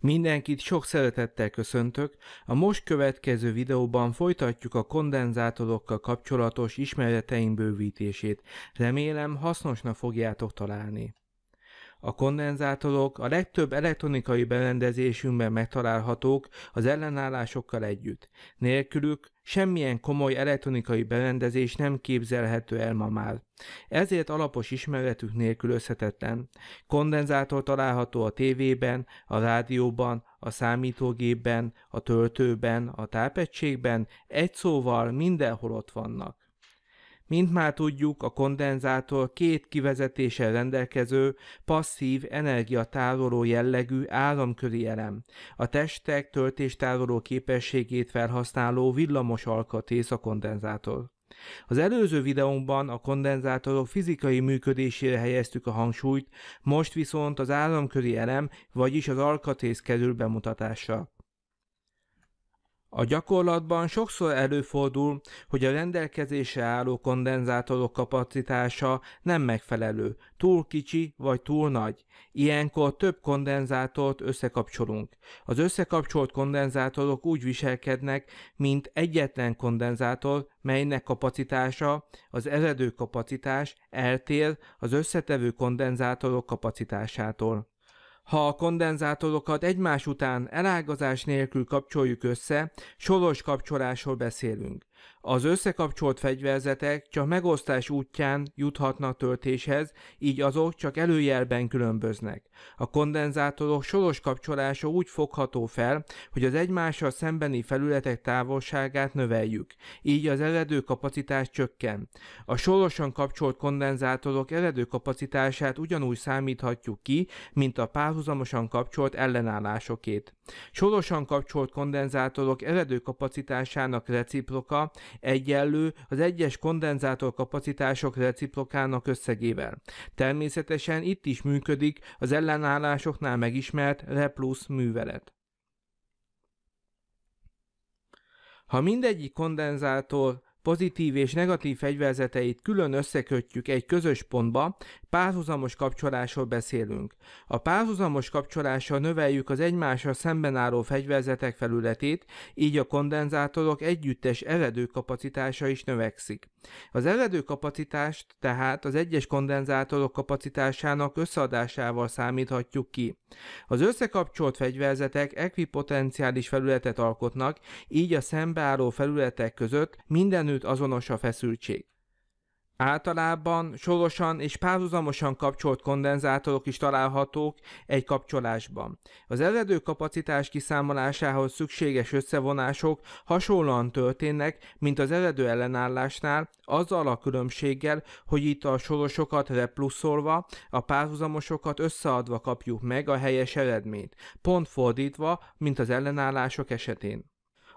Mindenkit sok szeretettel köszöntök, a most következő videóban folytatjuk a kondenzátorokkal kapcsolatos ismereteink bővítését. Remélem hasznosnak fogjátok találni. A kondenzátorok a legtöbb elektronikai berendezésünkben megtalálhatók az ellenállásokkal együtt. Nélkülük semmilyen komoly elektronikai berendezés nem képzelhető el ma már. Ezért alapos ismeretük nélkülözhetetlen. Kondenzátor található a tévében, a rádióban, a számítógépben, a töltőben, a tápegységben, egy szóval mindenhol ott vannak. Mint már tudjuk, a kondenzátor két kivezetéssel rendelkező, passzív, energiatároló jellegű áramköri elem. A testek töltéstároló képességét felhasználó villamos alkatész a kondenzátor. Az előző videónkban a kondenzátorok fizikai működésére helyeztük a hangsúlyt, most viszont az áramköri elem, vagyis az alkatész kerül bemutatásra. A gyakorlatban sokszor előfordul, hogy a rendelkezésre álló kondenzátorok kapacitása nem megfelelő, túl kicsi vagy túl nagy. Ilyenkor több kondenzátort összekapcsolunk. Az összekapcsolt kondenzátorok úgy viselkednek, mint egyetlen kondenzátor, melynek kapacitása az eredő kapacitás eltér az összetevő kondenzátorok kapacitásától. Ha a kondenzátorokat egymás után elágazás nélkül kapcsoljuk össze, soros kapcsolásról beszélünk. Az összekapcsolt fegyverzetek csak megosztás útján juthatnak töltéshez, így azok csak előjelben különböznek. A kondenzátorok soros kapcsolása úgy fogható fel, hogy az egymással szembeni felületek távolságát növeljük, így az eredő kapacitás csökken. A sorosan kapcsolt kondenzátorok eredő kapacitását ugyanúgy számíthatjuk ki, mint a párhuzamosan kapcsolt ellenállásokét. Sorosan kapcsolt kondenzátorok eredő kapacitásának reciproka egyenlő az egyes kondenzátor kapacitások reciprokának összegével. Természetesen itt is működik az ellenállásoknál megismert replusz művelet. Ha mindegyik kondenzátor pozitív és negatív fegyverzeteit külön összekötjük egy közös pontba, párhuzamos kapcsolásról beszélünk. A párhuzamos kapcsolással növeljük az egymásra szemben álló fegyverzetek felületét, így a kondenzátorok együttes eredőkapacitása is növekszik. Az eredőkapacitást tehát az egyes kondenzátorok kapacitásának összeadásával számíthatjuk ki. Az összekapcsolt fegyverzetek ekvipotenciális felületet alkotnak, így a szembeálló felületek között mindenütt mindenütt azonos a feszültség. Általában sorosan és párhuzamosan kapcsolt kondenzátorok is találhatók egy kapcsolásban. Az eredő kapacitás kiszámolásához szükséges összevonások hasonlóan történnek, mint az eredő ellenállásnál, azzal a különbséggel, hogy itt a sorosokat repluszolva, a párhuzamosokat összeadva kapjuk meg a helyes eredményt, pont fordítva, mint az ellenállások esetén.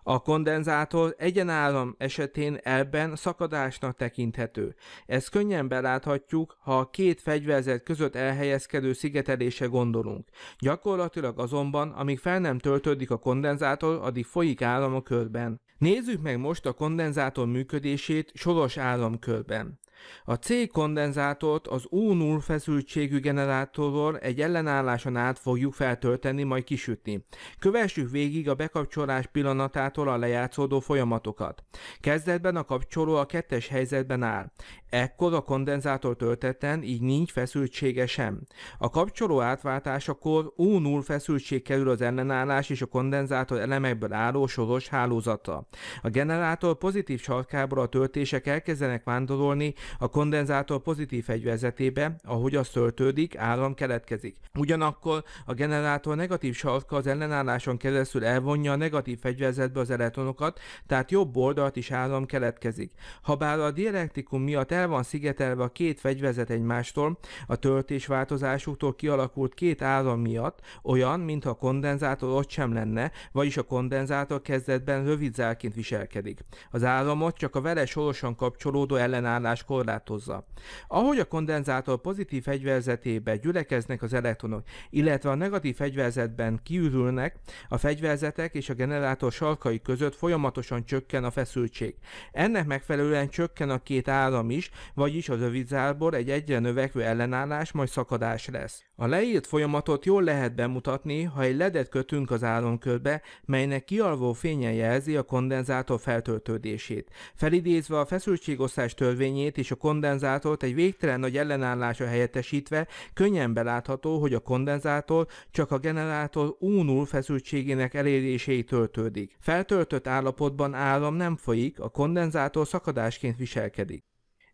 A kondenzátor egyenállam esetén ebben szakadásnak tekinthető. Ezt könnyen beláthatjuk, ha a két fegyverzet között elhelyezkedő szigetelése gondolunk. Gyakorlatilag azonban, amíg fel nem töltődik a kondenzátor, addig folyik áram a körben. Nézzük meg most a kondenzátor működését soros áramkörben. A C kondenzátort az O0 feszültségű generátorról egy ellenálláson át fogjuk feltölteni, majd kisütni. Kövessük végig a bekapcsolás pillanatától a lejátszódó folyamatokat. Kezdetben a kapcsoló a kettes helyzetben áll. Ekkor a kondenzátor tölteten így nincs feszültsége sem. A kapcsoló átváltásakor O0 feszültség kerül az ellenállás és a kondenzátor elemekből álló soros hálózata. A generátor pozitív sarkából a töltések elkezdenek vándorolni, a kondenzátor pozitív fegyverzetébe, ahogy az töltődik, áram keletkezik. Ugyanakkor a generátor negatív sarka az ellenálláson keresztül elvonja a negatív fegyverzetbe az elektronokat, tehát jobb oldalt is áram keletkezik. Habár a dielektrikum miatt el van szigetelve a két fegyverzet egymástól, a töltés változásuktól kialakult két áram miatt olyan, mintha a kondenzátor ott sem lenne, vagyis a kondenzátor kezdetben rövid zárként viselkedik. Az áramot csak a vele sorosan kapcsolódó ellenálláskor korlátozza. Ahogy a kondenzátor pozitív fegyverzetébe gyülekeznek az elektronok, illetve a negatív fegyverzetben kiürülnek, a fegyverzetek és a generátor sarkai között folyamatosan csökken a feszültség. Ennek megfelelően csökken a két áram is, vagyis a rövidzárból egy egyre növekvő ellenállás majd szakadás lesz. A leírt folyamatot jól lehet bemutatni, ha egy ledet kötünk az áramkörbe, melynek kialvó fénye jelzi a kondenzátor feltöltődését. Felidézve a feszültségosztás törvényét és és a kondenzátort egy végtelen nagy ellenállása helyettesítve könnyen belátható, hogy a kondenzátor csak a generátor U0 feszültségének eléréséig töltődik. Feltöltött állapotban áram nem folyik, a kondenzátor szakadásként viselkedik.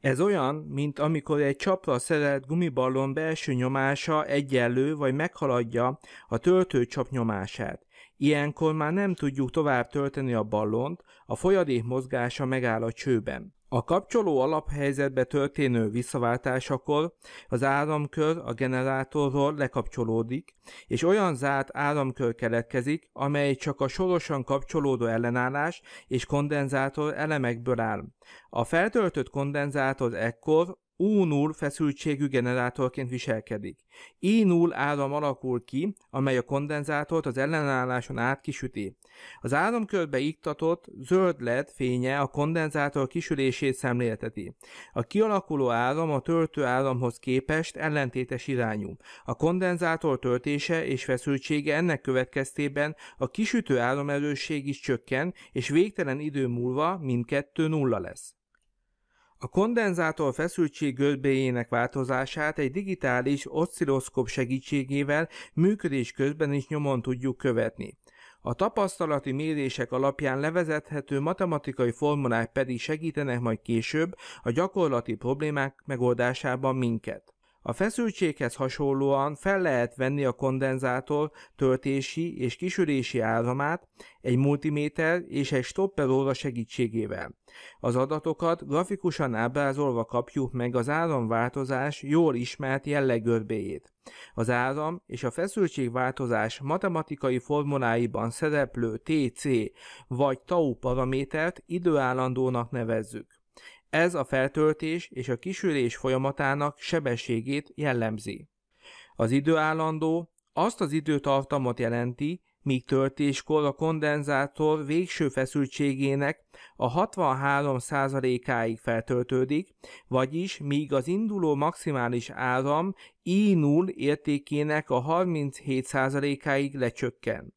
Ez olyan, mint amikor egy csapra szerelt gumiballon belső nyomása egyenlő vagy meghaladja a töltőcsap nyomását. Ilyenkor már nem tudjuk tovább tölteni a ballont, a folyadék mozgása megáll a csőben. A kapcsoló alaphelyzetbe történő visszaváltásakor az áramkör a generátorról lekapcsolódik, és olyan zárt áramkör keletkezik, amely csak a sorosan kapcsolódó ellenállás és kondenzátor elemekből áll. A feltöltött kondenzátor ekkor u 0 feszültségű generátorként viselkedik. I0 áram alakul ki, amely a kondenzátort az ellenálláson át kisüti. Az áramkörbe iktatott zöld LED fénye a kondenzátor kisülését szemlélteti. A kialakuló áram a töltő áramhoz képest ellentétes irányú. A kondenzátor töltése és feszültsége ennek következtében a kisütő áramerősség is csökken, és végtelen idő múlva mindkettő nulla lesz. A kondenzátor feszültség görbéjének változását egy digitális oszcilloszkóp segítségével működés közben is nyomon tudjuk követni. A tapasztalati mérések alapján levezethető matematikai formulák pedig segítenek majd később a gyakorlati problémák megoldásában minket. A feszültséghez hasonlóan fel lehet venni a kondenzátor töltési és kisülési áramát egy multiméter és egy stopper óra segítségével. Az adatokat grafikusan ábrázolva kapjuk meg az áramváltozás jól ismert jellegörbéjét. Az áram és a feszültségváltozás matematikai formuláiban szereplő TC vagy tau paramétert időállandónak nevezzük. Ez a feltöltés és a kisülés folyamatának sebességét jellemzi. Az időállandó azt az időtartamot jelenti, míg töltéskor a kondenzátor végső feszültségének a 63%-áig feltöltődik, vagyis míg az induló maximális áram I0 értékének a 37%-áig lecsökken.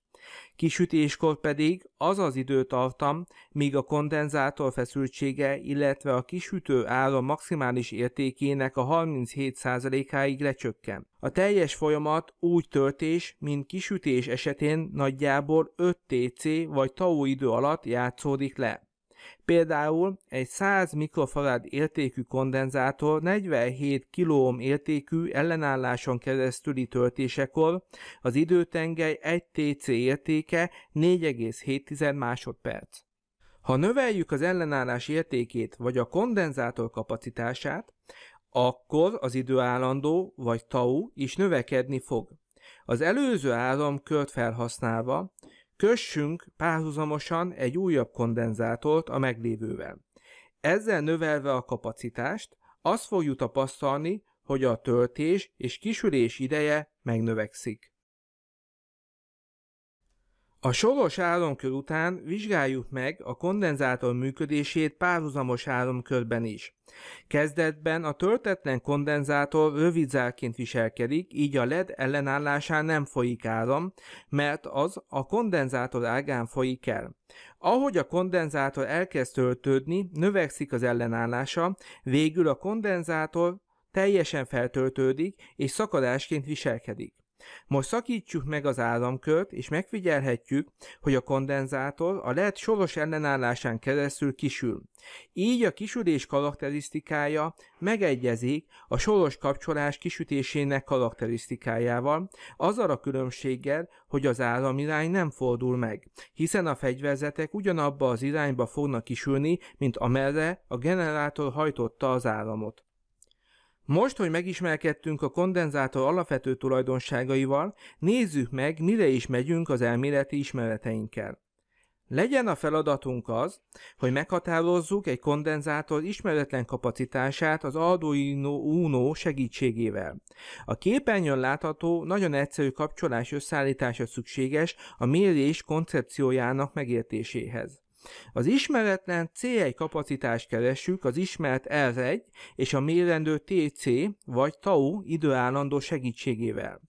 Kisütéskor pedig az az időtartam, míg a kondenzátor feszültsége, illetve a kisütő ára maximális értékének a 37%-áig lecsökken. A teljes folyamat úgy töltés, mint kisütés esetén nagyjából 5 TC vagy tau idő alatt játszódik le. Például egy 100 mikrofarad értékű kondenzátor 47 kOhm értékű ellenálláson keresztüli töltésekor az időtengely 1 TC értéke 4,7 másodperc. Ha növeljük az ellenállás értékét vagy a kondenzátor kapacitását, akkor az időállandó vagy tau is növekedni fog. Az előző áramkört felhasználva Kössünk párhuzamosan egy újabb kondenzátort a meglévővel. Ezzel növelve a kapacitást, azt fogjuk tapasztalni, hogy a töltés és kisülés ideje megnövekszik. A soros áramkör után vizsgáljuk meg a kondenzátor működését párhuzamos áramkörben is. Kezdetben a töltetlen kondenzátor rövidzárként viselkedik, így a LED ellenállásán nem folyik áram, mert az a kondenzátor ágán folyik el. Ahogy a kondenzátor elkezd töltődni, növekszik az ellenállása, végül a kondenzátor teljesen feltöltődik és szakadásként viselkedik. Most szakítsuk meg az áramkört, és megfigyelhetjük, hogy a kondenzátor a LED soros ellenállásán keresztül kisül. Így a kisülés karakterisztikája megegyezik a soros kapcsolás kisütésének karakterisztikájával, azzal a különbséggel, hogy az áramirány nem fordul meg, hiszen a fegyverzetek ugyanabba az irányba fognak kisülni, mint amerre a generátor hajtotta az áramot. Most, hogy megismerkedtünk a kondenzátor alapvető tulajdonságaival, nézzük meg, mire is megyünk az elméleti ismereteinkkel. Legyen a feladatunk az, hogy meghatározzuk egy kondenzátor ismeretlen kapacitását az Arduino Uno segítségével. A képernyőn látható, nagyon egyszerű kapcsolás összeállítása szükséges a mérés koncepciójának megértéséhez. Az ismeretlen C1 kapacitást keresünk, az ismert R1 és a mérendő TC vagy tau időállandó segítségével.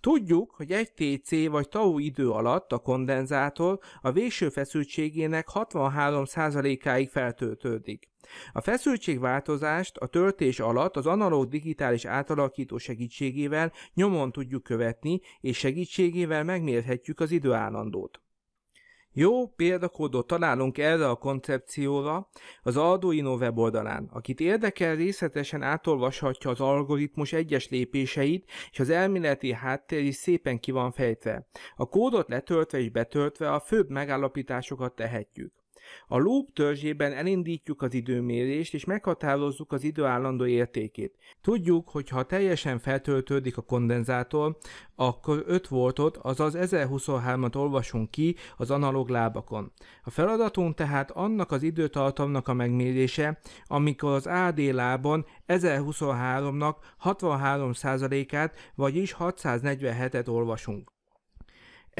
Tudjuk, hogy egy TC vagy tau idő alatt a kondenzátor a végső feszültségének 63%-áig feltöltődik. A feszültségváltozást a töltés alatt az analóg digitális átalakító segítségével nyomon tudjuk követni, és segítségével megmérhetjük az időállandót. Jó példakódot találunk erre a koncepcióra az Arduino weboldalán. Akit érdekel, részletesen átolvashatja az algoritmus egyes lépéseit, és az elméleti háttér is szépen ki van fejtve. A kódot letöltve és betöltve a főbb megállapításokat tehetjük. A loop törzsében elindítjuk az időmérést, és meghatározzuk az időállandó értékét. Tudjuk, hogy ha teljesen feltöltődik a kondenzátor, akkor 5 voltot, azaz 1023-at olvasunk ki az analóg lábakon. A feladatunk tehát annak az időtartamnak a megmérése, amikor az AD lábon 1023-nak 63%-át, vagyis 647-et olvasunk.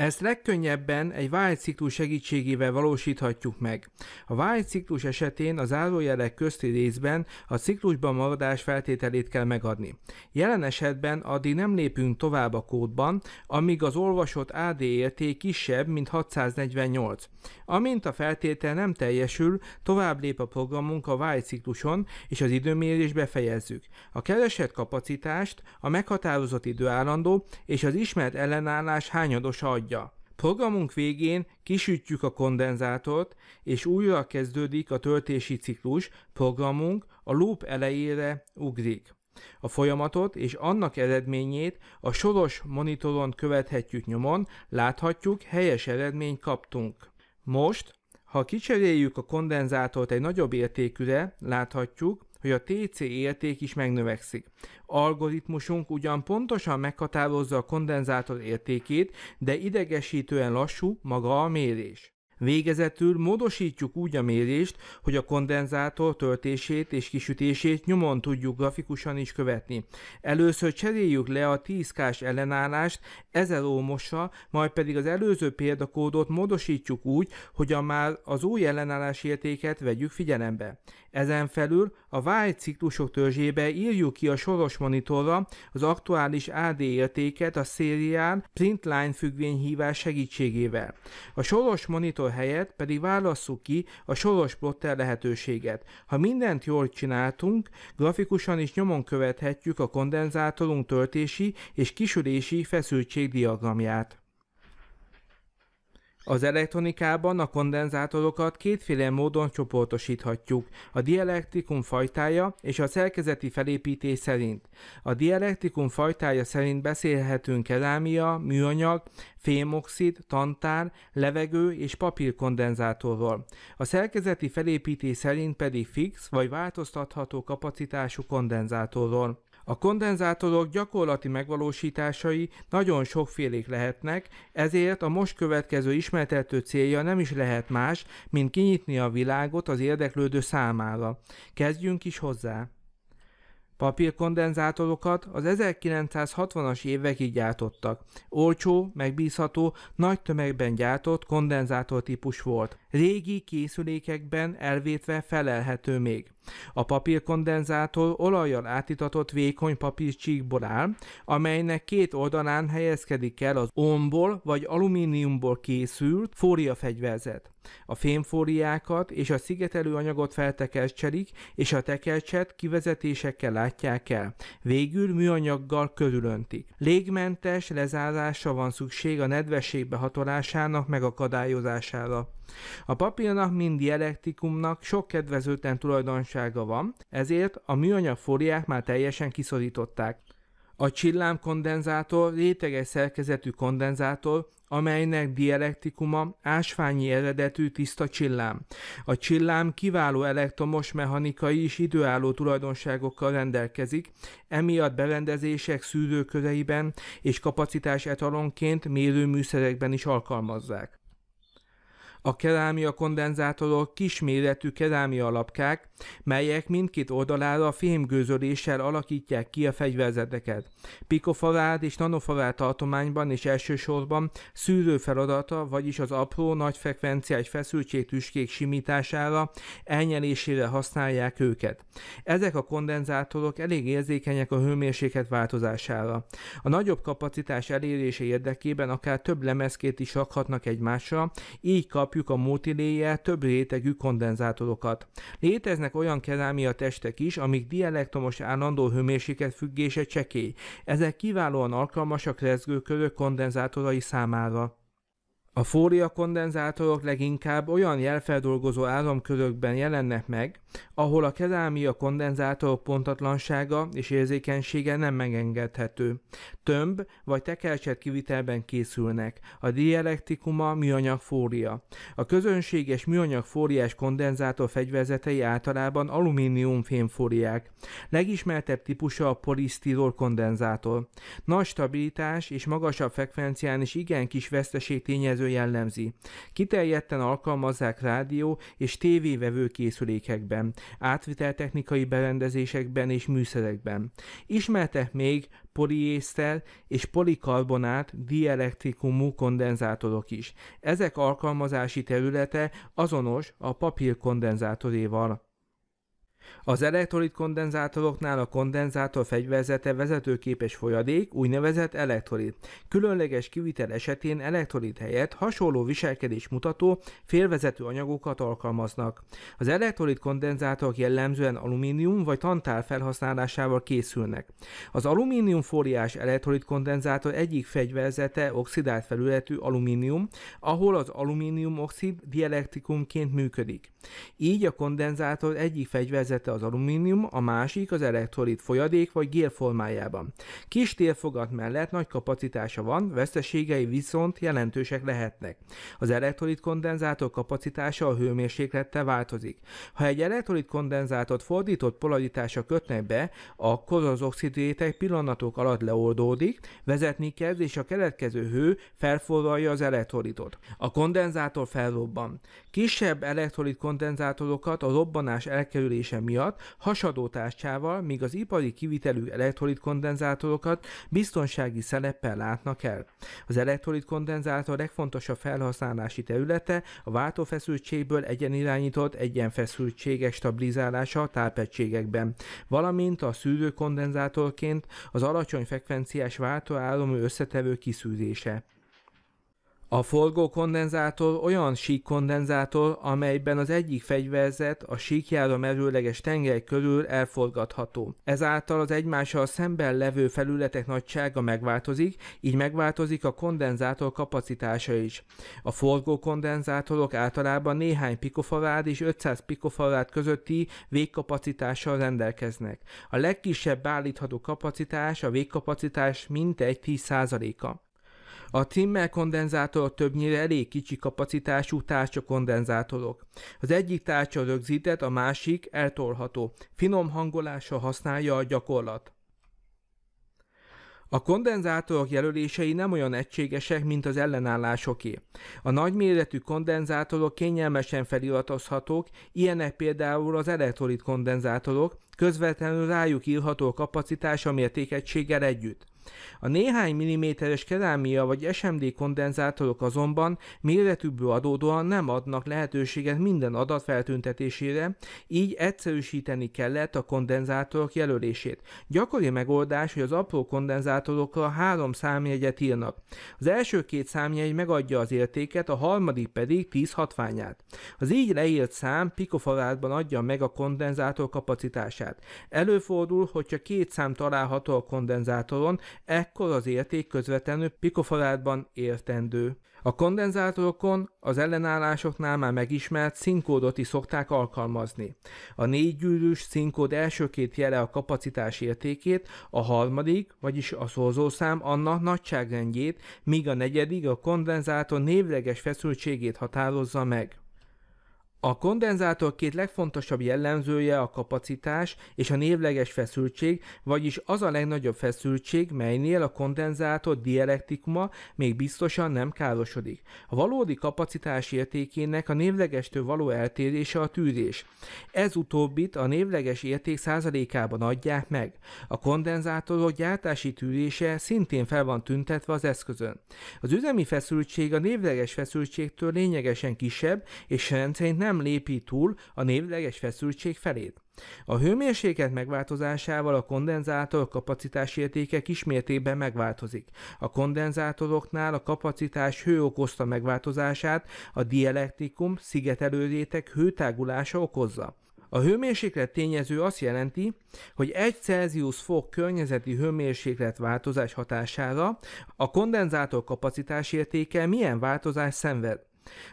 Ezt legkönnyebben egy vágyciklus segítségével valósíthatjuk meg. A vágyciklus esetén az állójelek közti részben a ciklusban maradás feltételét kell megadni. Jelen esetben addig nem lépünk tovább a kódban, amíg az olvasott AD érték kisebb, mint 648. Amint a feltétel nem teljesül, tovább lép a programunk a vágycikluson, és az időmérés befejezzük. A keresett kapacitást, a meghatározott időállandó és az ismert ellenállás hányadosa adja adja. Programunk végén kisütjük a kondenzátort, és újra kezdődik a töltési ciklus, programunk a loop elejére ugrik. A folyamatot és annak eredményét a soros monitoron követhetjük nyomon, láthatjuk, helyes eredményt kaptunk. Most, ha kicseréljük a kondenzátort egy nagyobb értékűre, láthatjuk, hogy a TC érték is megnövekszik. Algoritmusunk ugyan pontosan meghatározza a kondenzátor értékét, de idegesítően lassú maga a mérés. Végezetül módosítjuk úgy a mérést, hogy a kondenzátor töltését és kisütését nyomon tudjuk grafikusan is követni. Először cseréljük le a 10K-s ellenállást 1000 ohmosra, majd pedig az előző példakódot módosítjuk úgy, hogy a már az új ellenállás értéket vegyük figyelembe. Ezen felül a vágy ciklusok törzsébe írjuk ki a soros monitorra az aktuális AD értéket a szérián printline függvényhívás segítségével. A soros monitor Erről helyett pedig válasszuk ki a soros plotter lehetőséget. Ha mindent jól csináltunk, grafikusan is nyomon követhetjük a kondenzátorunk töltési és kisülési feszültségdiagramját. Az elektronikában a kondenzátorokat kétféle módon csoportosíthatjuk, a dielektrikum fajtája és a szerkezeti felépítés szerint. A dielektrikum fajtája szerint beszélhetünk kerámia, műanyag, fémoxid, tantár, levegő és papír kondenzátorról. A szerkezeti felépítés szerint pedig fix vagy változtatható kapacitású kondenzátorról. A kondenzátorok gyakorlati megvalósításai nagyon sokfélék lehetnek, ezért a most következő ismertető célja nem is lehet más, mint kinyitni a világot az érdeklődő számára. Kezdjünk is hozzá! Papírkondenzátorokat az 1960-as évekig gyártottak. Olcsó, megbízható, nagy tömegben gyártott kondenzátor típus volt. Régi készülékekben elvétve felelhető még. A papírkondenzátor olajjal átitatott vékony papírcsíkból áll, amelynek két oldalán helyezkedik el az omból vagy alumíniumból készült fóriafegyverzet a fémfóliákat és a szigetelő anyagot feltekercselik, és a tekercset kivezetésekkel látják el. Végül műanyaggal körülöntik. Légmentes lezárása van szükség a nedvességbe hatolásának megakadályozására. A papírnak, mind dielektikumnak sok kedvezőtlen tulajdonsága van, ezért a műanyag fóliák már teljesen kiszorították. A csillámkondenzátor réteges szerkezetű kondenzátor, amelynek dielektikuma ásványi eredetű tiszta csillám. A csillám kiváló elektromos, mechanikai és időálló tulajdonságokkal rendelkezik, emiatt berendezések szűrőköreiben és kapacitás etalonként mérőműszerekben is alkalmazzák. A kerámia kondenzátorok kisméretű kerámia alapkák, melyek mindkét oldalára a fémgőzöléssel alakítják ki a fegyverzeteket. Pikofavád és nanofavád tartományban és elsősorban szűrő feladata, vagyis az apró, nagy frekvenciás feszültségtüskék simítására, elnyelésére használják őket. Ezek a kondenzátorok elég érzékenyek a hőmérséklet változására. A nagyobb kapacitás elérése érdekében akár több lemezkét is rakhatnak egymásra, így kapjuk a multilayer több rétegű kondenzátorokat. Léteznek Léteznek olyan kerámia testek is, amik dielektromos állandó hőmérséklet függése csekély. Ezek kiválóan alkalmasak rezgőkörök kondenzátorai számára. A fória kondenzátorok leginkább olyan jelfeldolgozó államkörökben jelennek meg, ahol a kerámia kondenzátorok pontatlansága és érzékenysége nem megengedhető. Tömb vagy tekercset kivitelben készülnek, a dielektikuma műanyag fória. A közönséges műanyag fóriás kondenzátor fegyverzetei általában alumínium fémfóriák. Legismertebb típusa a polisztirol kondenzátor. Nagy stabilitás és magasabb frekvencián is igen kis veszteség tényező külső jellemzi. Kiterjedten alkalmazzák rádió és tévévevő készülékekben, átviteltechnikai berendezésekben és műszerekben. Ismertek még poliészter és polikarbonát dielektrikumú kondenzátorok is. Ezek alkalmazási területe azonos a papírkondenzátoréval. Az elektrolit kondenzátoroknál a kondenzátor fegyverzete vezetőképes folyadék, úgynevezett elektrolit. Különleges kivitel esetén elektrolit helyett hasonló viselkedés mutató félvezető anyagokat alkalmaznak. Az elektrolit kondenzátorok jellemzően alumínium vagy tantál felhasználásával készülnek. Az alumínium fóliás elektrolit kondenzátor egyik fegyverzete oxidált felületű alumínium, ahol az alumínium oxid dielektrikumként működik. Így a kondenzátor egyik fegyverzete szerkezete az alumínium, a másik az elektrolit folyadék vagy gél formájában. Kis térfogat mellett nagy kapacitása van, veszteségei viszont jelentősek lehetnek. Az elektrolit kondenzátor kapacitása a hőmérséklettel változik. Ha egy elektrolit kondenzátort fordított polaritása kötnek be, akkor az oxidréteg pillanatok alatt leoldódik, vezetni kezd és a keletkező hő felforralja az elektrolitot. A kondenzátor felrobban. Kisebb elektrolit kondenzátorokat a robbanás elkerülése miatt hasadó tárcsával, míg az ipari kivitelű elektrolit kondenzátorokat biztonsági szeleppel látnak el. Az elektrolit kondenzátor legfontosabb felhasználási területe a váltófeszültségből egyenirányított egyenfeszültségek stabilizálása a tápegységekben, valamint a szűrőkondenzátorként az alacsony frekvenciás váltóállomű összetevő kiszűrése. A forgó kondenzátor olyan sík kondenzátor, amelyben az egyik fegyverzet a síkjára merőleges tengely körül elforgatható. Ezáltal az egymással szemben levő felületek nagysága megváltozik, így megváltozik a kondenzátor kapacitása is. A forgó kondenzátorok általában néhány pikofarád és 500 pikofarád közötti végkapacitással rendelkeznek. A legkisebb állítható kapacitás a végkapacitás mintegy 10%-a. A Timmel kondenzátor többnyire elég kicsi kapacitású kondenzátorok. Az egyik tárcsa rögzített, a másik eltolható. Finom hangolása használja a gyakorlat. A kondenzátorok jelölései nem olyan egységesek, mint az ellenállásoké. A nagyméretű kondenzátorok kényelmesen feliratozhatók, ilyenek például az elektrolit kondenzátorok, közvetlenül rájuk írható kapacitása mértékegységgel együtt. A néhány milliméteres kerámia vagy SMD kondenzátorok azonban méretükből adódóan nem adnak lehetőséget minden adat feltüntetésére, így egyszerűsíteni kellett a kondenzátorok jelölését. Gyakori megoldás, hogy az apró kondenzátorokra három számjegyet írnak. Az első két számjegy megadja az értéket, a harmadik pedig 10 hatványát. Az így leírt szám pikofarádban adja meg a kondenzátor kapacitását. Előfordul, hogy két szám található a kondenzátoron, ekkor az érték közvetlenül pikofarádban értendő. A kondenzátorokon az ellenállásoknál már megismert színkódot is szokták alkalmazni. A gyűrűs színkód első két jele a kapacitás értékét, a harmadik, vagyis a szorzószám annak nagyságrendjét, míg a negyedik a kondenzátor névleges feszültségét határozza meg. A kondenzátor két legfontosabb jellemzője a kapacitás és a névleges feszültség, vagyis az a legnagyobb feszültség, melynél a kondenzátor dielektikuma még biztosan nem károsodik. A valódi kapacitás értékének a névlegestől való eltérése a tűrés. Ez utóbbit a névleges érték százalékában adják meg. A kondenzátorok gyártási tűrése szintén fel van tüntetve az eszközön. Az üzemi feszültség a névleges feszültségtől lényegesen kisebb, és rendszerint nem nem lépi túl a névleges feszültség felét. A hőmérséklet megváltozásával a kondenzátor kapacitás értéke kismértékben megváltozik. A kondenzátoroknál a kapacitás hő okozta megváltozását, a dielektrikum réteg hőtágulása okozza. A hőmérséklet tényező azt jelenti, hogy 1 Celsius fok környezeti hőmérséklet változás hatására a kondenzátor kapacitás értéke milyen változás szenved.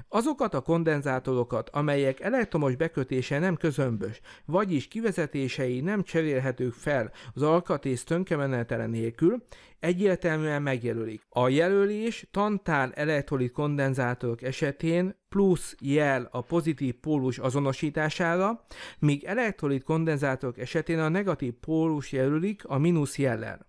Azokat a kondenzátorokat, amelyek elektromos bekötése nem közömbös, vagyis kivezetései nem cserélhetők fel az alkatrész tönkemenetele nélkül, egyértelműen megjelölik. A jelölés tantál elektrolit kondenzátorok esetén plusz jel a pozitív pólus azonosítására, míg elektrolit kondenzátorok esetén a negatív pólus jelölik a mínusz jellel.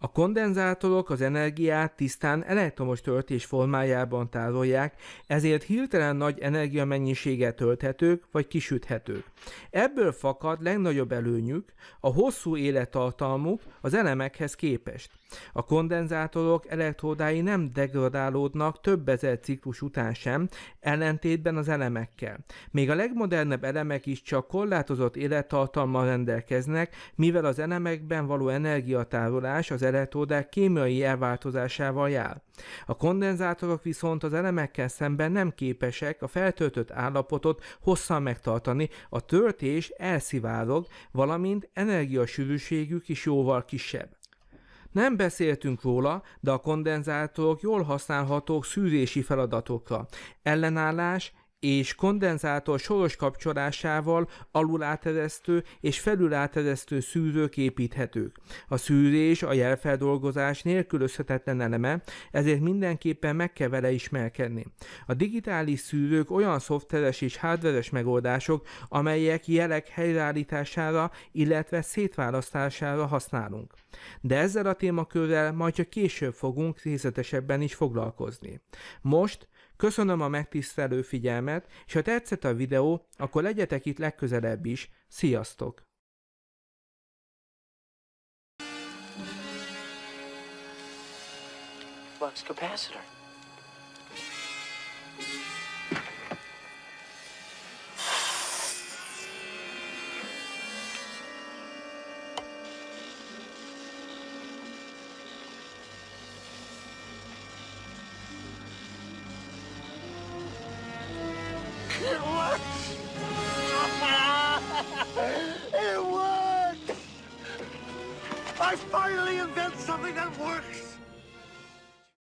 A kondenzátorok az energiát tisztán elektromos töltés formájában tárolják, ezért hirtelen nagy energiamennyiséget tölthetők vagy kisüthetők. Ebből fakad legnagyobb előnyük a hosszú élettartalmuk az elemekhez képest. A kondenzátorok elektródái nem degradálódnak több ezer ciklus után sem, ellentétben az elemekkel. Még a legmodernebb elemek is csak korlátozott élettartalmmal rendelkeznek, mivel az elemekben való energiatárolás az elektródák kémiai elváltozásával jár. A kondenzátorok viszont az elemekkel szemben nem képesek a feltöltött állapotot hosszan megtartani, a töltés elszivárog, valamint energiasűrűségük is jóval kisebb. Nem beszéltünk róla, de a kondenzátorok jól használhatók szűrési feladatokra. Ellenállás, és kondenzátor soros kapcsolásával aluláteresztő és felüláteresztő szűrők építhetők. A szűrés a jelfeldolgozás nélkülözhetetlen eleme, ezért mindenképpen meg kell vele ismerkedni. A digitális szűrők olyan szoftveres és hardveres megoldások, amelyek jelek helyreállítására, illetve szétválasztására használunk. De ezzel a témakörrel majd csak később fogunk részletesebben is foglalkozni. Most Köszönöm a megtisztelő figyelmet, és ha tetszett a videó, akkor legyetek itt legközelebb is. Sziasztok! flux capacitor.